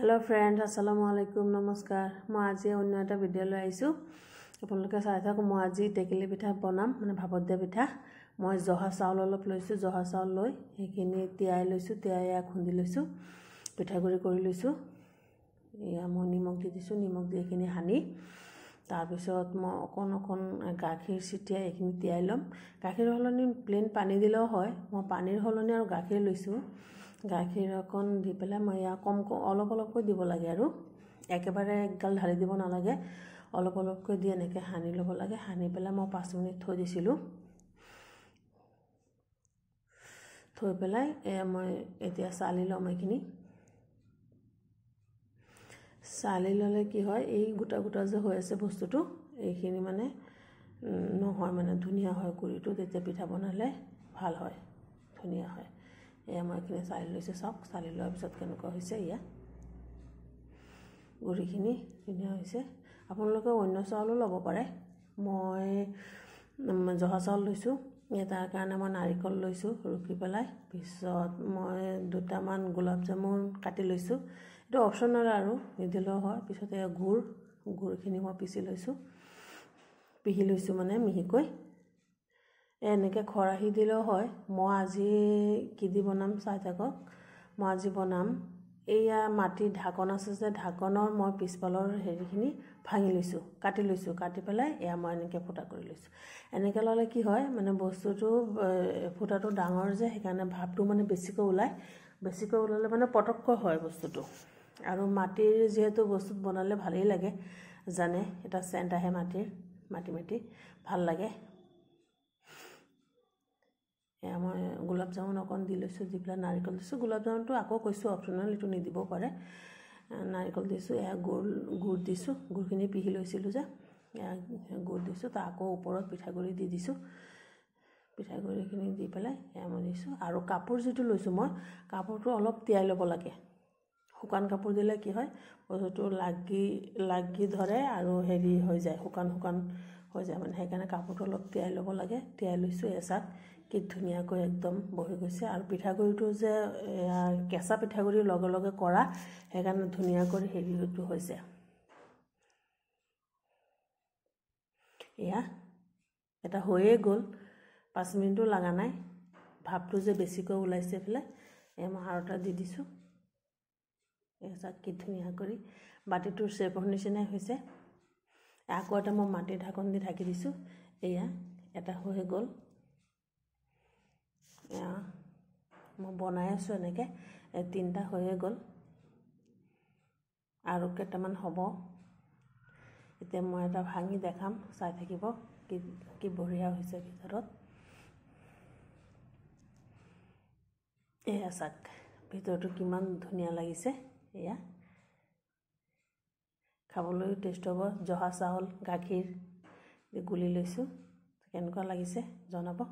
hello' friends আচলাম আলাইকুম নমস্কাৰ মই আজি অন্য এটা ভিডিঅ'লৈ আহিছোঁ আপোনালোকে চাই থাকক মই আজি টেকেলি পিঠা বনাম মানে ভাপত দিয়া পিঠা মই জহা চাউল অলপ লৈছোঁ জহা চাউল লৈ সেইখিনি তিয়াই লৈছোঁ তিয়াই এয়া খুন্দি লৈছোঁ পিঠাগুড়ি কৰি লৈছোঁ এয়া মই নিমখ দি দিছোঁ নিমখ দি এইখিনি সানি তাৰপিছত মই অকণ অকণ গাখীৰ ছিটিয়াই এইখিনি তিয়াই ল'ম গাখীৰ সলনি প্লেইন পানী দিলেও হয় মই পানীৰ সলনি আৰু গাখীৰ লৈছোঁ গাখীৰ অকণ দি পেলাই মই ইয়াক কম কম অলপ অলপকৈ দিব লাগে আৰু একেবাৰে একগাল ঢালি দিব নালাগে অলপ অলপকৈ দি এনেকৈ সানি ল'ব লাগে সানি পেলাই মই পাঁচ মিনিট থৈ দিছিলোঁ থৈ পেলাই মই এতিয়া চালি ল'ম এইখিনি চালি ল'লে কি হয় এই গোটা গোটা যে হৈ আছে বস্তুটো এইখিনি মানে নহয় মানে ধুনীয়া হয় গুড়িটো তেতিয়া পিঠা বনালে ভাল হয় ধুনীয়া হয় এয়া মই এইখিনি চালি লৈছোঁ চাওক চালি লোৱাৰ পিছত কেনেকুৱা হৈছে এয়া গুড়িখিনি ধুনীয়া হৈছে আপোনালোকে অন্য চাউলো ল'ব পাৰে মই জহা চাউল লৈছোঁ তাৰ কাৰণে মই নাৰিকল লৈছোঁ ৰুকি পেলাই পিছত মই দুটামান গোলাপ জামুন কাটি লৈছোঁ এইটো অপচনেল আৰু নিদিলেও হয় পিছতে গুৰ গুৰখিনি মই পিচি লৈছোঁ পিহি লৈছোঁ মানে মিহিকৈ এনেকৈ খৰাহি দিলেও হয় মই আজি কি দি বনাম চাই থাকক মই আজি বনাম এইয়া মাটিৰ ঢাকন আছে যে ঢাকনৰ মই পিছফালৰ হেৰিখিনি ভাঙি লৈছোঁ কাটি লৈছোঁ কাটি পেলাই এয়া মই এনেকৈ ফুটা কৰি লৈছোঁ এনেকৈ ল'লে কি হয় মানে বস্তুটো ফুটাটো ডাঙৰ যে সেইকাৰণে ভাপটো মানে বেছিকৈ ওলায় বেছিকৈ ওলালে মানে পটককৈ হয় বস্তুটো আৰু মাটিৰ যিহেতু বস্তুত বনালে ভালেই লাগে জানে এটা চেণ্ট আহে মাটিৰ মাটি মাটি ভাল লাগে এয়া মই গোলাপ জামুন অকণ দি লৈছোঁ যিবিলাক নাৰিকল দিছোঁ গোলাপ জামুনটো আকৌ কৈছোঁ অপচনেল এইটো নিদিব পাৰে নাৰিকল দিছোঁ এয়া গুড় গুড় দিছোঁ গুড়খিনি পিহি লৈছিলোঁ যে এয়া গুড় দিছোঁ তাৰ আকৌ ওপৰত পিঠাগুড়ি দি দিছোঁ পিঠাগুড়িখিনি দি পেলাই এয়া মই দিছোঁ আৰু কাপোৰ যিটো লৈছোঁ মই কাপোৰটো অলপ তিয়াই ল'ব লাগে শুকান কাপোৰ দিলে কি হয় বস্তুটো লাগি লাগি ধৰে আৰু হেৰি হৈ যায় শুকান শুকান হৈ যায় মানে সেইকাৰণে কাপোৰটো অলপ তিয়াই ল'ব লাগে তিয়াই লৈছোঁ এচাত কি ধুনীয়াকৈ একদম বহি গৈছে আৰু পিঠাগুড়িটো যে কেঁচা পিঠাগুড়ি লগে লগে কৰা সেইকাৰণে ধুনীয়াকৈ হেৰিটো হৈছে এয়া এটা হৈয়ে গ'ল পাঁচ মিনিটো লগা নাই ভাপটো যে বেছিকৈ ওলাইছে পেলাই এই মই এটা দি দিছোঁ চাক কি ধুনীয়া কৰি বাতিটোৰ চেপৰ নিচিনাই হৈছে আকৌ এটা মই মাটি ঢাকন দি ঢাকি দিছোঁ এয়া এটা হৈ গ'ল মই বনাই আছোঁ এনেকৈ তিনিটা হৈয়ে গ'ল আৰু কেইটামান হ'ব এতিয়া মই এটা ভাঙি দেখাম চাই থাকিব কি কি বঢ়িয়া হৈছে ভিতৰত এয়া চাক ভিতৰটো কিমান ধুনীয়া লাগিছে এয়া খাবলৈও টেষ্ট হ'ব জহা চাউল গাখীৰ গুলি লৈছোঁ কেনেকুৱা লাগিছে জনাব